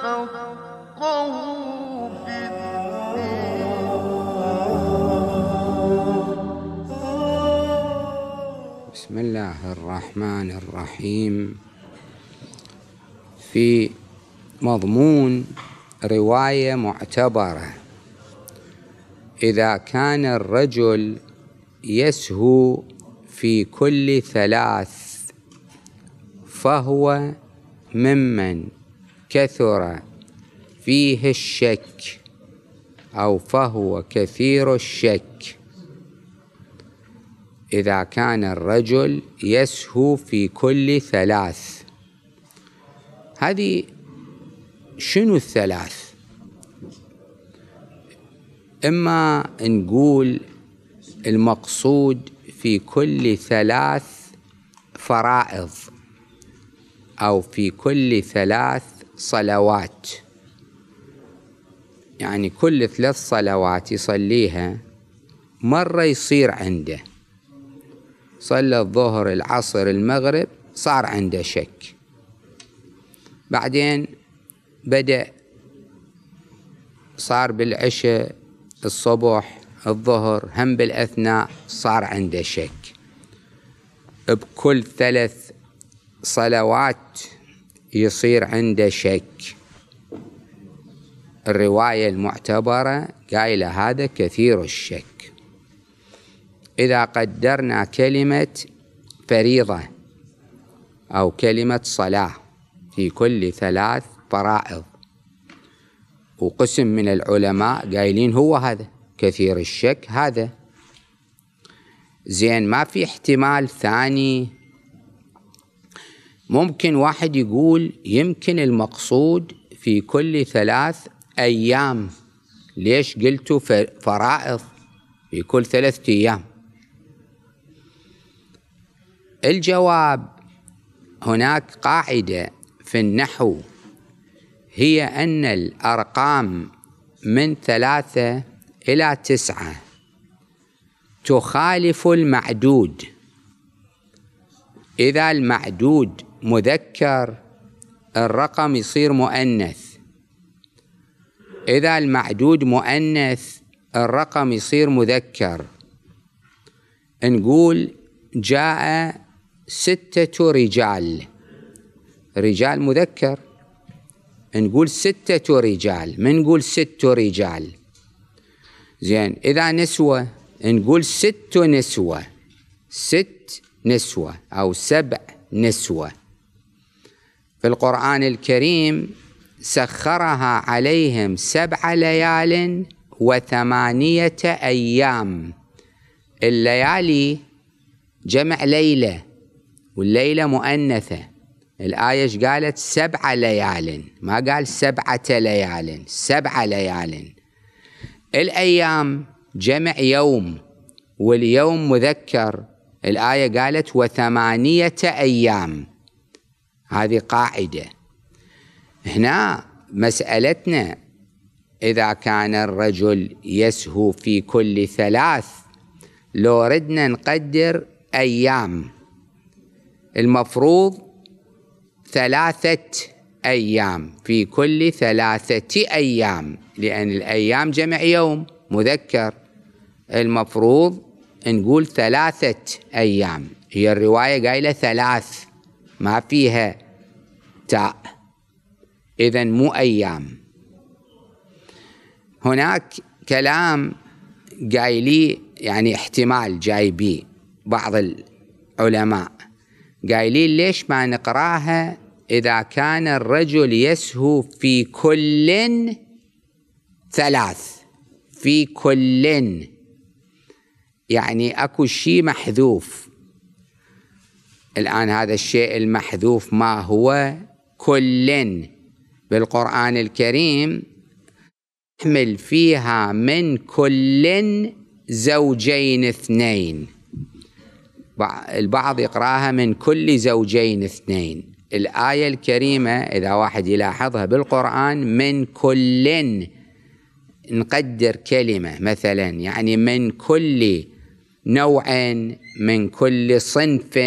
بسم الله الرحمن الرحيم في مضمون رواية معتبرة إذا كان الرجل يسهو في كل ثلاث فهو ممن كثر فيه الشك أو فهو كثير الشك إذا كان الرجل يسهو في كل ثلاث هذه شنو الثلاث إما نقول المقصود في كل ثلاث فرائض أو في كل ثلاث صلوات يعني كل ثلاث صلوات يصليها مرة يصير عنده صلى الظهر العصر المغرب صار عنده شك بعدين بدأ صار بالعشاء الصبح الظهر هم بالأثناء صار عنده شك بكل ثلاث صلوات يصير عنده شك الرواية المعتبرة قايلة هذا كثير الشك إذا قدرنا كلمة فريضة أو كلمة صلاة في كل ثلاث فرائض وقسم من العلماء قايلين هو هذا كثير الشك هذا زين ما في احتمال ثاني ممكن واحد يقول يمكن المقصود في كل ثلاث أيام ليش قلتوا فرائض في كل ثلاثة أيام الجواب هناك قاعدة في النحو هي أن الأرقام من ثلاثة إلى تسعة تخالف المعدود إذا المعدود مذكر الرقم يصير مؤنث إذا المعدود مؤنث الرقم يصير مذكر نقول جاء ستة رجال رجال مذكر نقول ستة رجال ما نقول ست رجال زين إذا نسوة نقول ست نسوة ست نسوة أو سبع نسوة في القرآن الكريم سخرها عليهم سبع ليال وثمانية أيام الليالي جمع ليلة والليلة مؤنثة الآية ايش قالت سبع ليال ما قال سبعة ليال سبع ليال الأيام جمع يوم واليوم مذكر الآية قالت وثمانية أيام هذه قاعدة هنا مسألتنا إذا كان الرجل يسهو في كل ثلاث لو ردنا نقدر أيام المفروض ثلاثة أيام في كل ثلاثة أيام لأن الأيام جمع يوم مذكر المفروض نقول ثلاثة أيام هي الرواية قايلة ثلاث ما فيها تاء إذا مو أيام هناك كلام قايلي يعني احتمال جايبي بعض العلماء قايلين ليش ما نقراها إذا كان الرجل يسهو في كل ثلاث في كل يعني أكو شيء محذوف الآن هذا الشيء المحذوف ما هو كل بالقرآن الكريم يحمل فيها من كل زوجين اثنين البعض يقراها من كل زوجين اثنين الآية الكريمة إذا واحد يلاحظها بالقرآن من كل نقدر كلمة مثلا يعني من كل نوع من كل صنف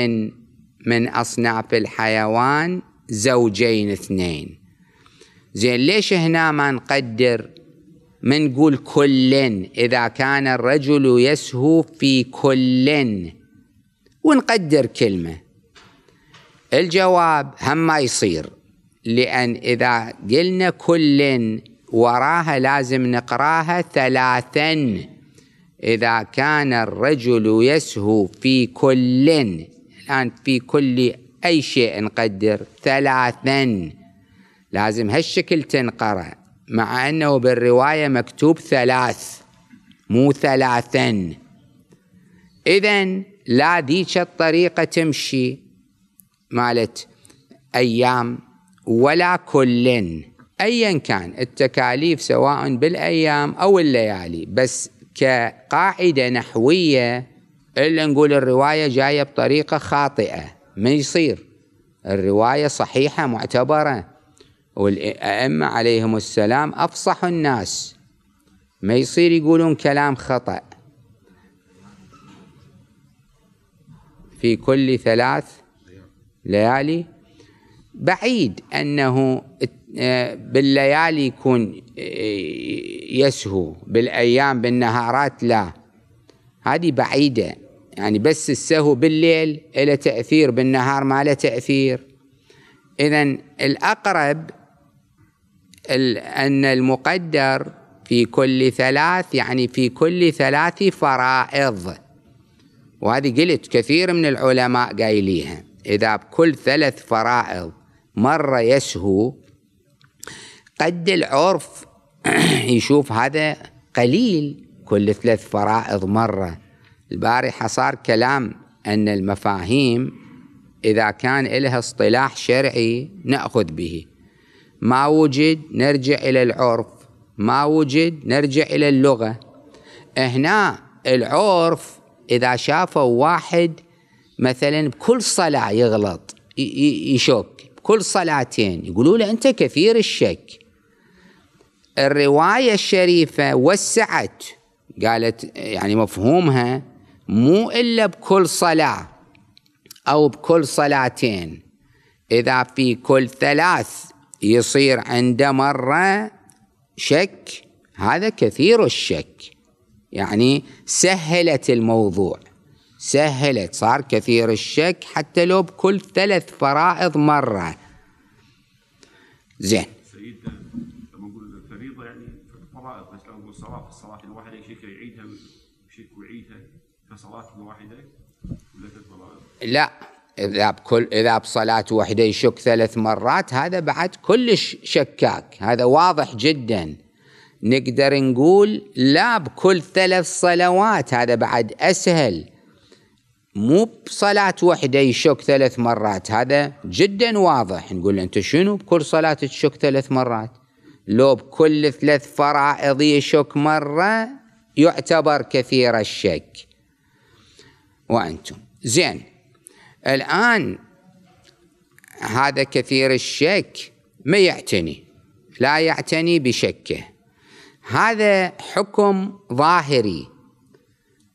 من أصناف الحيوان زوجين اثنين زين ليش هنا ما نقدر ما نقول كل إذا كان الرجل يسهو في كل ونقدر كلمة الجواب هم ما يصير لأن إذا قلنا كل وراها لازم نقراها ثلاثا إذا كان الرجل يسهو في كل الآن في كل أي شيء نقدر ثلاثا لازم هالشكل تنقرأ مع أنه بالرواية مكتوب ثلاث مو ثلاثا إذا لا ذيك الطريقة تمشي مالت أيام ولا كل أيا كان التكاليف سواء بالأيام أو الليالي بس كقاعدة نحوية إلا نقول الرواية جاية بطريقة خاطئة ما يصير الرواية صحيحة معتبرة والأئمة عليهم السلام أفصح الناس ما يصير يقولون كلام خطأ في كل ثلاث ليالي بعيد أنه آه، بالليالي يكون آه، يسهو بالأيام بالنهارات لا هذه بعيدة يعني بس السهو بالليل له تأثير بالنهار ما له تأثير إذا الأقرب أن المقدر في كل ثلاث يعني في كل ثلاث فرائض وهذه قلت كثير من العلماء قايليها إذا بكل ثلاث فرائض مرة يسهو قد العرف يشوف هذا قليل كل ثلاث فرائض مرة البارحة صار كلام أن المفاهيم إذا كان لها اصطلاح شرعي نأخذ به ما وجد نرجع إلى العرف ما وجد نرجع إلى اللغة هنا العرف إذا شافوا واحد مثلا بكل صلاة يغلط يشك بكل صلاتين يقولوا له أنت كثير الشك الرواية الشريفة وسعت قالت يعني مفهومها مو إلا بكل صلاة أو بكل صلاتين إذا في كل ثلاث يصير عند مرة شك هذا كثير الشك يعني سهلت الموضوع سهلت صار كثير الشك حتى لو بكل ثلاث فرائض مرة زين لا إذا بكل إذا بصلاة واحده يشك ثلاث مرات هذا بعد كلش شكاك هذا واضح جدا نقدر نقول لا بكل ثلاث صلوات هذا بعد أسهل مو بصلاة واحدة يشك ثلاث مرات هذا جدا واضح نقول أنت شنو بكل صلاة تشك ثلاث مرات لو بكل ثلاث فرائض يشك مرة يعتبر كثير الشك وأنتم زين الآن هذا كثير الشك ما يعتني لا يعتني بشكه هذا حكم ظاهري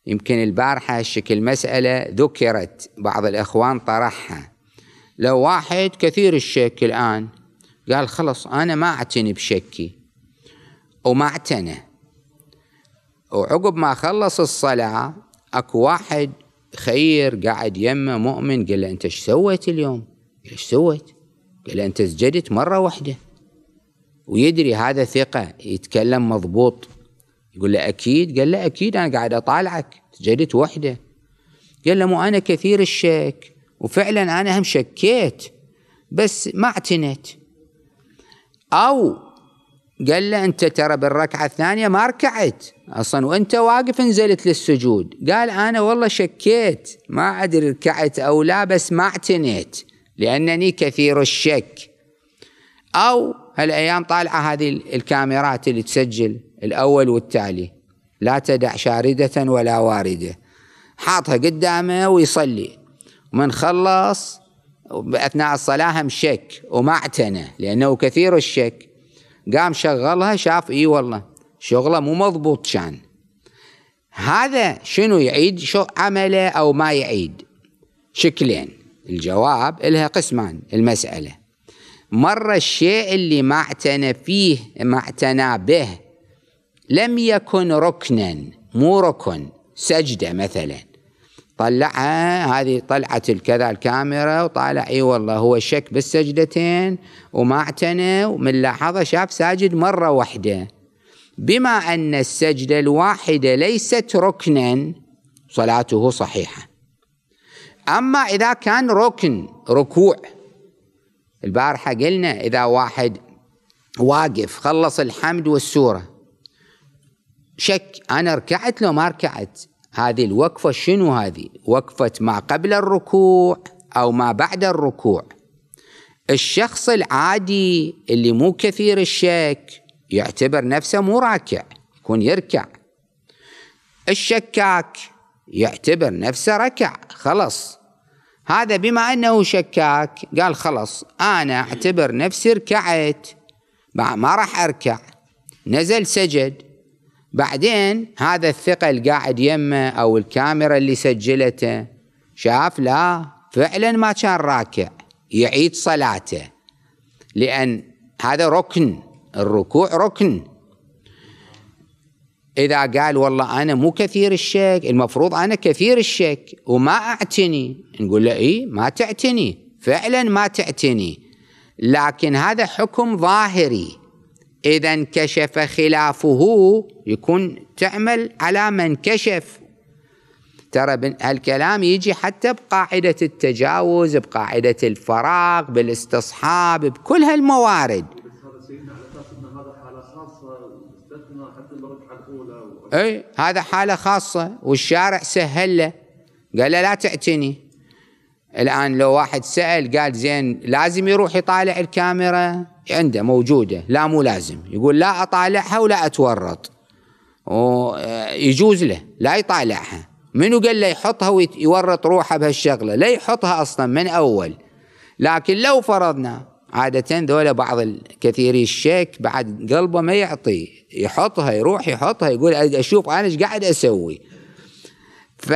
يمكن البارحة شكل مسألة ذكرت بعض الإخوان طرحها لو واحد كثير الشك الآن قال خلص أنا ما أعتني بشكي وما اعتنى وعقب ما خلص الصلاة أكو واحد خير قاعد يمه مؤمن قال له انت ايش سويت اليوم؟ ايش سويت؟ قال له انت سجدت مره واحده ويدري هذا ثقه يتكلم مضبوط يقول له اكيد؟ قال له اكيد انا قاعد اطالعك سجدت واحده قال له مو انا كثير الشك وفعلا انا هم شكيت بس ما اعتنت او قال له أنت ترى بالركعة الثانية ما ركعت أصلا وأنت واقف نزلت للسجود قال أنا والله شكيت ما أدري ركعت أو لا بس ما اعتنيت لأنني كثير الشك أو هالأيام طالعة هذه الكاميرات اللي تسجل الأول والتالي لا تدع شاردة ولا واردة حاطها قدامه ويصلي ومن خلص أثناء الصلاة هم شك وما اعتنى لأنه كثير الشك قام شغلها شاف اي والله شغله مو مضبوط شان هذا شنو يعيد شو عمله او ما يعيد شكلين الجواب لها قسمان المسألة مرة الشيء اللي ما اعتنى فيه ما اعتنى به لم يكن ركنا مو ركن سجدة مثلا طلعها هذه طلعت الكذا الكاميرا وطالع اي والله هو شك بالسجدتين وما اعتنى ومن لاحظه شاف ساجد مره واحده بما ان السجده الواحده ليست ركنا صلاته صحيحه اما اذا كان ركن ركوع البارحه قلنا اذا واحد واقف خلص الحمد والسوره شك انا ركعت لو ما ركعت هذه الوقفة شنو هذه وقفة ما قبل الركوع أو ما بعد الركوع الشخص العادي اللي مو كثير الشك يعتبر نفسه مو راكع يكون يركع الشكاك يعتبر نفسه ركع خلص هذا بما أنه شكاك قال خلص أنا أعتبر نفسي ركعت ما راح أركع نزل سجد بعدين هذا الثقل قاعد يمه او الكاميرا اللي سجلته شاف لا فعلا ما كان راكع يعيد صلاته لان هذا ركن الركوع ركن اذا قال والله انا مو كثير الشك المفروض انا كثير الشك وما اعتني نقول له اي ما تعتني فعلا ما تعتني لكن هذا حكم ظاهري إذا انكشف خلافه يكون تعمل على ما انكشف ترى هالكلام يجي حتى بقاعدة التجاوز بقاعدة الفراغ بالاستصحاب بكل هالموارد اي هذا حاله خاصه والشارع سهل له قال له لا تعتني الآن لو واحد سأل قال زين لازم يروح يطالع الكاميرا عنده موجودة لا مو لازم يقول لا أطالعها ولا أتورط آه، يجوز له لا يطالعها منو قال له يحطها ويورط روحه بهالشغلة لا يحطها أصلا من أول لكن لو فرضنا عادة ذولا بعض الكثيري الشك بعد قلبه ما يعطي يحطها يروح يحطها يقول أشوف أنا إيش قاعد أسوي ف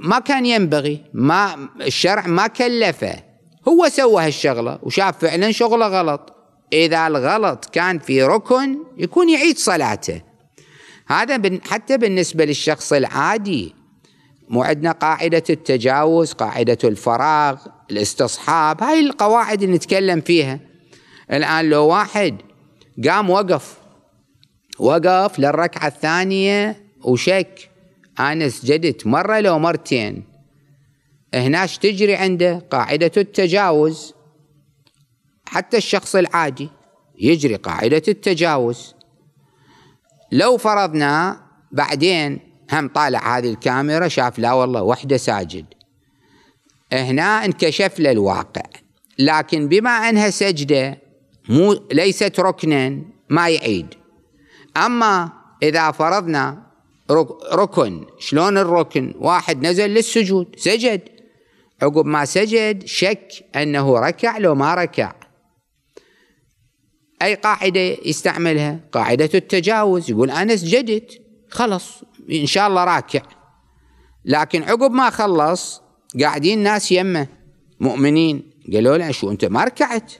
ما كان ينبغي ما الشرع ما كلفه هو سوى هالشغله وشاف فعلا شغله غلط اذا الغلط كان في ركن يكون يعيد صلاته هذا حتى بالنسبه للشخص العادي مو عندنا قاعده التجاوز قاعده الفراغ الاستصحاب هاي القواعد اللي نتكلم فيها الان لو واحد قام وقف وقف للركعه الثانيه وشك أنا سجدت مرة لو مرتين هناش تجري عنده قاعدة التجاوز حتى الشخص العادي يجري قاعدة التجاوز لو فرضنا بعدين هم طالع هذه الكاميرا شاف لا والله وحده ساجد هنا انكشف له الواقع لكن بما انها سجده مو ليست ركنا ما يعيد اما اذا فرضنا ركن شلون الركن واحد نزل للسجود سجد عقب ما سجد شك أنه ركع لو ما ركع أي قاعدة يستعملها قاعدة التجاوز يقول أنا سجدت خلص إن شاء الله راكع لكن عقب ما خلص قاعدين ناس يمه مؤمنين قالوا له شو أنت ما ركعت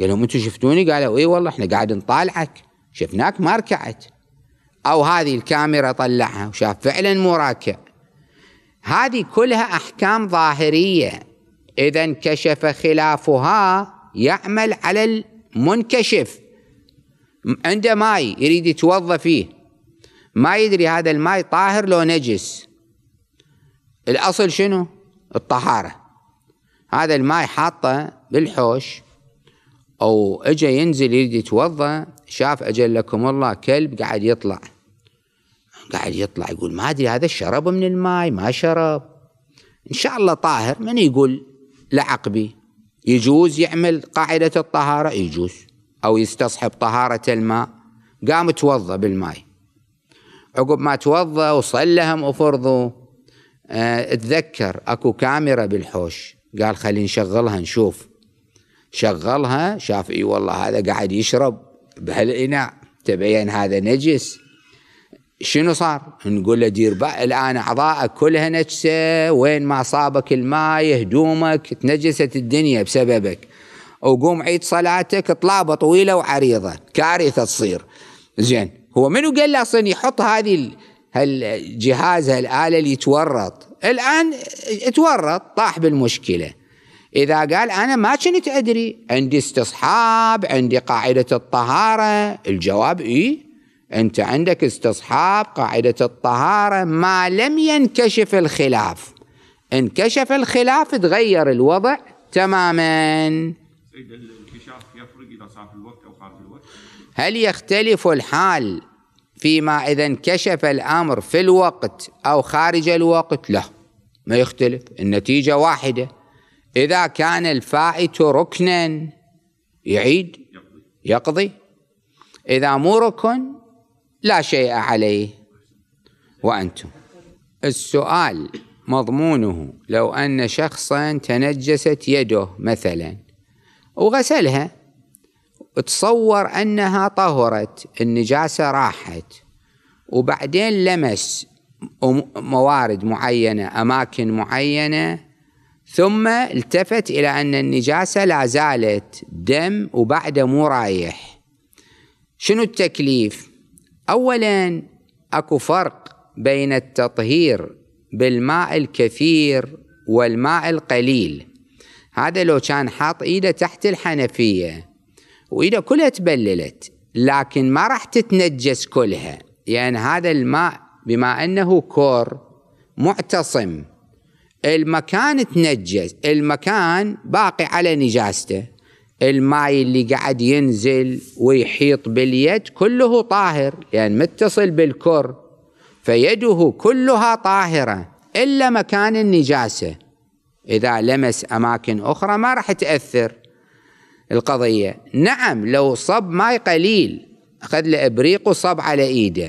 قال لهم انتم شفتوني قالوا اي والله احنا قاعد نطالعك شفناك ما ركعت أو هذه الكاميرا طلعها وشاف فعلا مراكع هذه كلها أحكام ظاهرية إذا انكشف خلافها يعمل على المنكشف عنده ماي يريد يتوضا فيه ما يدري هذا الماي طاهر لو نجس الأصل شنو الطهارة هذا الماي حاطه بالحوش أو اجى ينزل يريد يتوضا شاف أجلكم الله كلب قاعد يطلع قاعد يطلع يقول ما ادري هذا شرب من الماي ما شرب ان شاء الله طاهر من يقول لعقبي يجوز يعمل قاعده الطهاره يجوز او يستصحب طهاره الماء قام توضا بالماي عقب ما توضا وصلهم وفرضوا أه اتذكر اكو كاميرا بالحوش قال خلينا نشغلها نشوف شغلها شاف اي والله هذا قاعد يشرب بهالاناء تبين هذا نجس شنو صار؟ نقول له دير بقى الان اعضائك كلها نجسه وين ما صابك الماي هدومك تنجست الدنيا بسببك وقوم عيد صلاتك طلابه طويله وعريضه كارثه تصير زين هو منو قال له اصلا يحط هذه هالجهاز هالاله اللي يتورط الان تورط طاح بالمشكله اذا قال انا ما كنت ادري عندي استصحاب عندي قاعده الطهاره الجواب اي أنت عندك استصحاب قاعدة الطهارة ما لم ينكشف الخلاف انكشف الخلاف تغير الوضع تماما يفرق إذا صار في الوقت أو خارج الوقت هل يختلف الحال فيما إذا انكشف الأمر في الوقت أو خارج الوقت لا ما يختلف النتيجة واحدة إذا كان الفائت ركنا يعيد يقضي إذا مو ركن لا شيء عليه وأنتم السؤال مضمونه لو أن شخصا تنجست يده مثلا وغسلها تصور أنها طهرت النجاسة راحت وبعدين لمس موارد معينة أماكن معينة ثم التفت إلى أن النجاسة لا زالت دم وبعده مو رايح شنو التكليف؟ اولا اكو فرق بين التطهير بالماء الكثير والماء القليل هذا لو كان حاط ايده تحت الحنفيه وايده كلها تبللت لكن ما راح تتنجس كلها لان يعني هذا الماء بما انه كور معتصم المكان تنجس المكان باقي على نجاسته الماي اللي قاعد ينزل ويحيط باليد كله طاهر لأن يعني متصل بالكر فيده كلها طاهرة إلا مكان النجاسة إذا لمس أماكن أخرى ما راح تأثر القضية نعم لو صب ماي قليل أخذ له إبريق وصب على إيده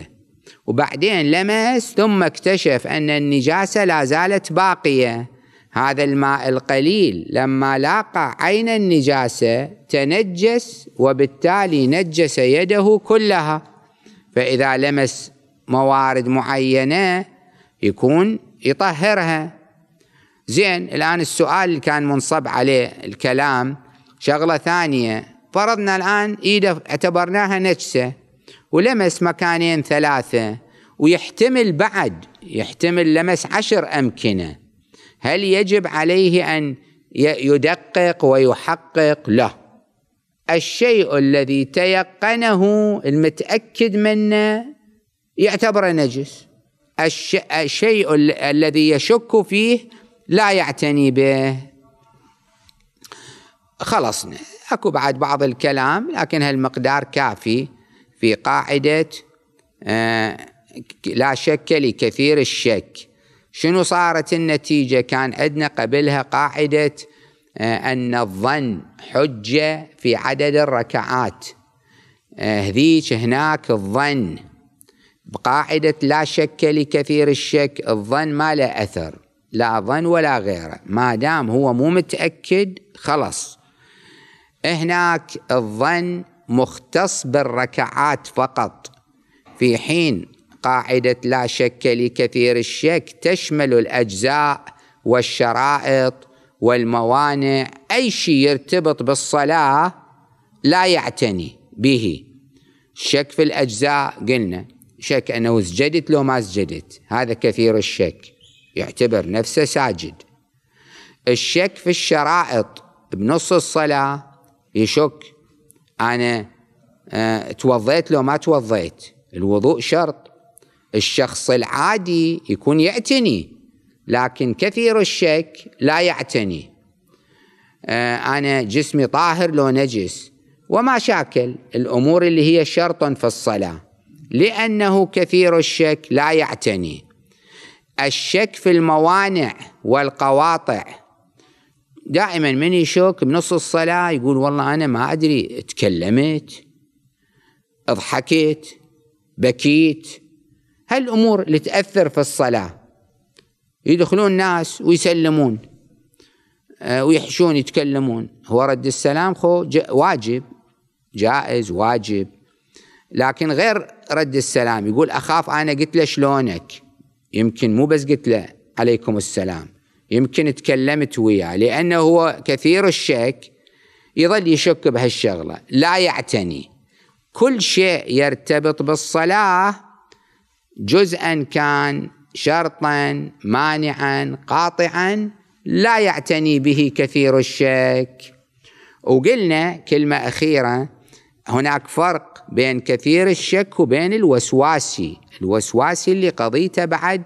وبعدين لمس ثم اكتشف أن النجاسة لا زالت باقية هذا الماء القليل لما لاقى عين النجاسة تنجس وبالتالي نجس يده كلها فإذا لمس موارد معينة يكون يطهرها زين الآن السؤال اللي كان منصب عليه الكلام شغلة ثانية فرضنا الآن إيده اعتبرناها نجسة ولمس مكانين ثلاثة ويحتمل بعد يحتمل لمس عشر أمكنة هل يجب عليه ان يدقق ويحقق لا الشيء الذي تيقنه المتاكد منه يعتبره نجس الشيء الذي يشك فيه لا يعتني به خلصنا اكو بعد بعض الكلام لكن هالمقدار كافي في قاعده آه، لا شك لكثير الشك شنو صارت النتيجة كان عندنا قبلها قاعدة آه، أن الظن حجة في عدد الركعات آه، هذيك هناك الظن بقاعدة لا شك لكثير الشك الظن ما له أثر لا ظن ولا غيره ما دام هو مو متأكد خلص هناك الظن مختص بالركعات فقط في حين قاعده لا شك لكثير الشك تشمل الاجزاء والشرائط والموانع اي شيء يرتبط بالصلاه لا يعتني به الشك في الاجزاء قلنا شك انه سجدت لو ما سجدت هذا كثير الشك يعتبر نفسه ساجد الشك في الشرائط بنص الصلاه يشك انا آه، توضيت لو ما توضيت الوضوء شرط الشخص العادي يكون يعتني لكن كثير الشك لا يعتني آه، أنا جسمي طاهر لو نجس وما شاكل الأمور اللي هي شرط في الصلاة لأنه كثير الشك لا يعتني الشك في الموانع والقواطع دائما من يشك بنص الصلاة يقول والله أنا ما أدري تكلمت ضحكت بكيت هالأمور اللي تأثر في الصلاة يدخلون ناس ويسلمون آه، ويحشون يتكلمون هو رد السلام خو واجب جائز واجب لكن غير رد السلام يقول أخاف أنا قلت له شلونك يمكن مو بس قلت له عليكم السلام يمكن تكلمت وياه لأنه هو كثير الشك يظل يشك بهالشغلة لا يعتني كل شيء يرتبط بالصلاة جزءا كان شرطا مانعا قاطعا لا يعتني به كثير الشك وقلنا كلمة أخيرة هناك فرق بين كثير الشك وبين الوسواسي الوسواسي اللي قضيته بعد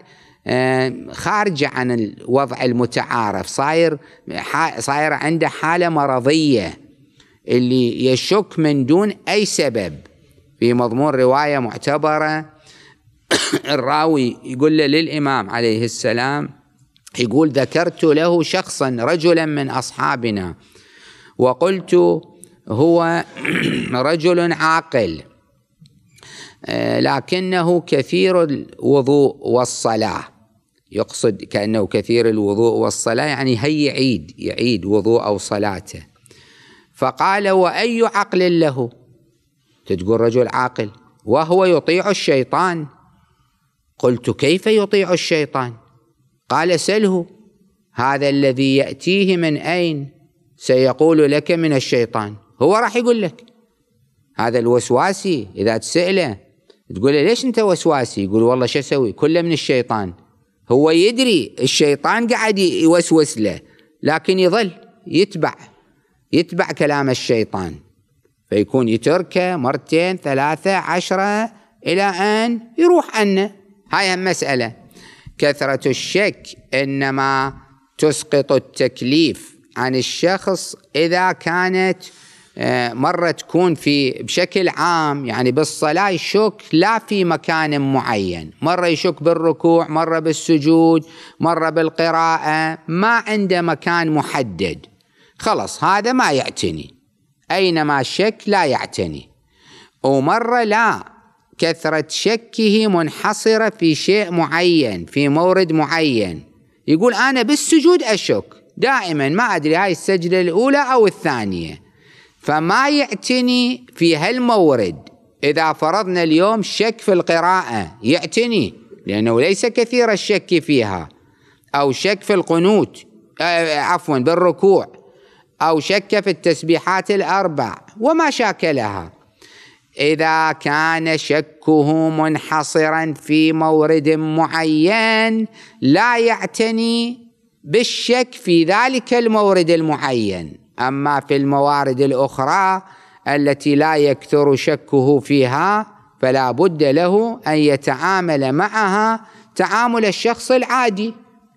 آه، خارجة عن الوضع المتعارف صاير صاير عنده حالة مرضية اللي يشك من دون أي سبب في مضمون رواية معتبرة الراوي يقول له للإمام عليه السلام يقول ذكرت له شخصا رجلا من أصحابنا وقلت هو رجل عاقل آه، لكنه كثير الوضوء والصلاة يقصد كأنه كثير الوضوء والصلاة يعني هي يعيد يعيد وضوء أو صلاته فقال وأي عقل له تقول رجل عاقل وهو يطيع الشيطان قلت كيف يطيع الشيطان قال سله هذا الذي ياتيه من اين سيقول لك من الشيطان هو راح يقول لك هذا الوسواسي اذا تساله تقول له ليش انت وسواسي يقول والله شو اسوي كله من الشيطان هو يدري الشيطان قاعد يوسوس له لكن يظل يتبع يتبع كلام الشيطان فيكون يتركه مرتين ثلاثة عشرة إلى أن يروح عنه هاي هم مسألة كثرة الشك إنما تسقط التكليف عن الشخص إذا كانت آه، مرة تكون في بشكل عام يعني بالصلاة يشك لا في مكان معين مرة يشك بالركوع مرة بالسجود مرة بالقراءة ما عنده مكان محدد خلص هذا ما يعتني أينما شك لا يعتني ومرة لا كثرة شكه منحصرة في شيء معين في مورد معين يقول أنا بالسجود أشك دائما ما أدري هاي السجدة الأولى أو الثانية فما يعتني في هالمورد إذا فرضنا اليوم شك في القراءة يعتني لأنه ليس كثير الشك فيها أو شك في القنوت آه، عفوا بالركوع أو شك في التسبيحات الأربع وما شاكلها اذا كان شكه منحصرا في مورد معين لا يعتني بالشك في ذلك المورد المعين اما في الموارد الاخرى التي لا يكثر شكه فيها فلا بد له ان يتعامل معها تعامل الشخص العادي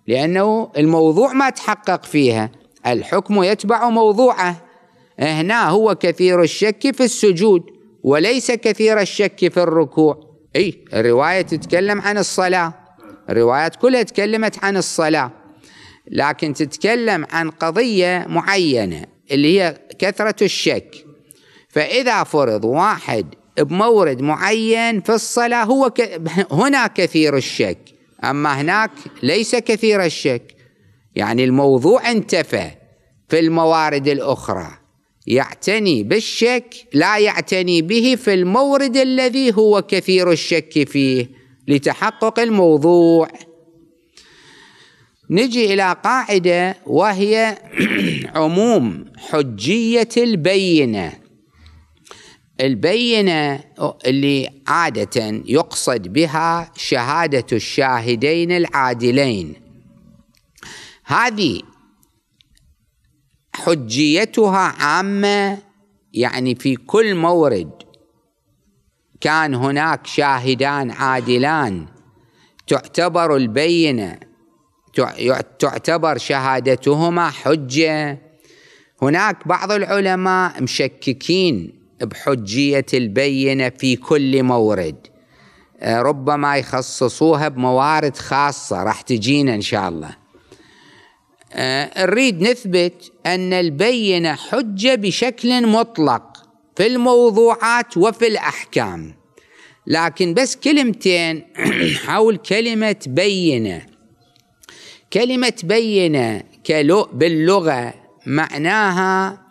لانه الموضوع ما تحقق فيها الحكم يتبع موضوعه هنا هو كثير الشك في السجود وليس كثير الشك في الركوع اي الروايه تتكلم عن الصلاه الروايات كلها تكلمت عن الصلاه لكن تتكلم عن قضيه معينه اللي هي كثره الشك فاذا فرض واحد بمورد معين في الصلاه هو ك... هنا كثير الشك اما هناك ليس كثير الشك يعني الموضوع انتفى في الموارد الاخرى يعتني بالشك لا يعتني به في المورد الذي هو كثير الشك فيه لتحقق الموضوع نجي الى قاعده وهي عموم حجيه البينه البينه اللي عاده يقصد بها شهاده الشاهدين العادلين هذه حجيتها عامه يعني في كل مورد كان هناك شاهدان عادلان تعتبر البينه تعتبر شهادتهما حجه هناك بعض العلماء مشككين بحجيه البينه في كل مورد آه، ربما يخصصوها بموارد خاصه راح تجينا ان شاء الله آه، نريد نثبت أن البينة حجة بشكل مطلق في الموضوعات وفي الأحكام لكن بس كلمتين حول كلمة بينة كلمة بينة باللغة معناها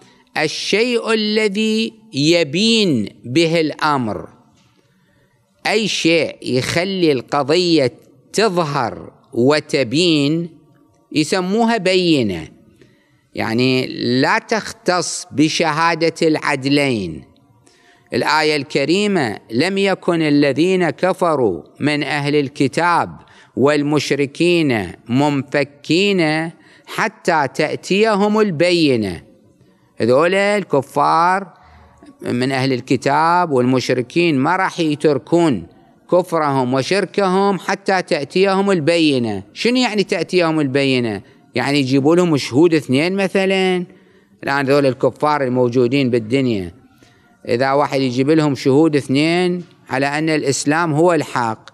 الشيء الذي يبين به الأمر أي شيء يخلي القضية تظهر وتبين يسموها بينه يعني لا تختص بشهاده العدلين الايه الكريمه لم يكن الذين كفروا من اهل الكتاب والمشركين منفكين حتى تاتيهم البينه هذول الكفار من اهل الكتاب والمشركين ما راح يتركون كفرهم وشركهم حتى تأتيهم البينة شنو يعني تأتيهم البينة يعني يجيبوا لهم شهود اثنين مثلا الآن ذول الكفار الموجودين بالدنيا إذا واحد يجيب لهم شهود اثنين على أن الإسلام هو الحق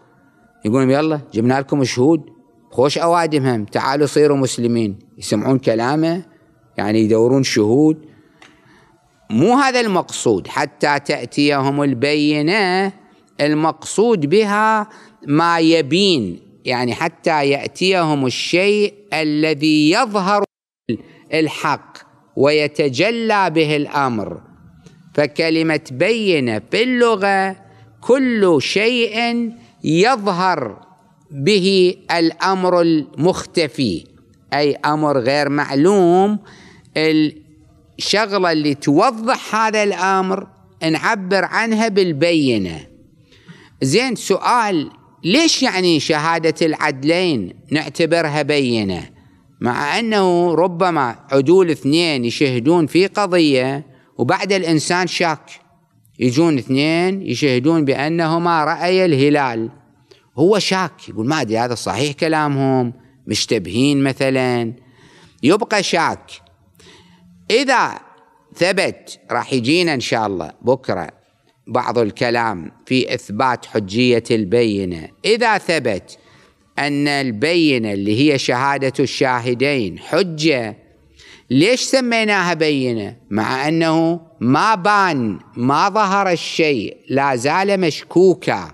يقولون يلا جبنا لكم شهود خوش أوادمهم تعالوا صيروا مسلمين يسمعون كلامه يعني يدورون شهود مو هذا المقصود حتى تأتيهم البينة المقصود بها ما يبين يعني حتى ياتيهم الشيء الذي يظهر الحق ويتجلى به الامر فكلمه بينه في اللغه كل شيء يظهر به الامر المختفي اي امر غير معلوم الشغله اللي توضح هذا الامر نعبر عنها بالبينه زين سؤال ليش يعني شهادة العدلين نعتبرها بينة مع أنه ربما عدول اثنين يشهدون في قضية وبعد الإنسان شاك يجون اثنين يشهدون بأنهما رأي الهلال هو شاك يقول ما أدري هذا صحيح كلامهم مشتبهين مثلا يبقى شاك إذا ثبت راح يجينا إن شاء الله بكرة بعض الكلام في إثبات حجية البينة إذا ثبت أن البينة اللي هي شهادة الشاهدين حجة ليش سميناها بينة مع أنه ما بان ما ظهر الشيء لا زال مشكوكا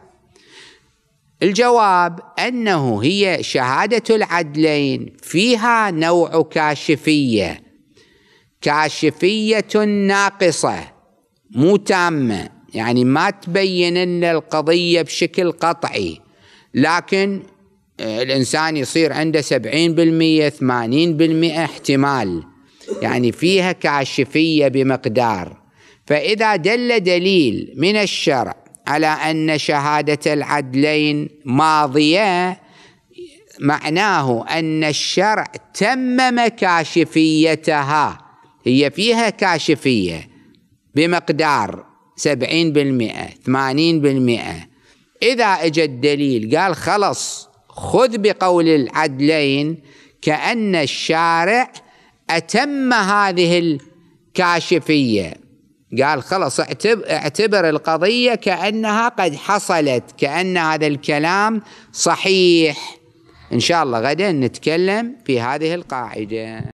الجواب أنه هي شهادة العدلين فيها نوع كاشفية كاشفية ناقصة مو تامة يعني ما تبين لنا القضية بشكل قطعي لكن آه، الإنسان يصير عنده سبعين بالمئة ثمانين بالمئة احتمال يعني فيها كاشفية بمقدار فإذا دل دليل من الشرع على أن شهادة العدلين ماضية معناه أن الشرع تمم كاشفيتها هي فيها كاشفية بمقدار سبعين بالمئة ثمانين بالمئة إذا أجى الدليل قال خلص خذ بقول العدلين كأن الشارع أتم هذه الكاشفية قال خلص اعتبر القضية كأنها قد حصلت كأن هذا الكلام صحيح إن شاء الله غدا نتكلم في هذه القاعدة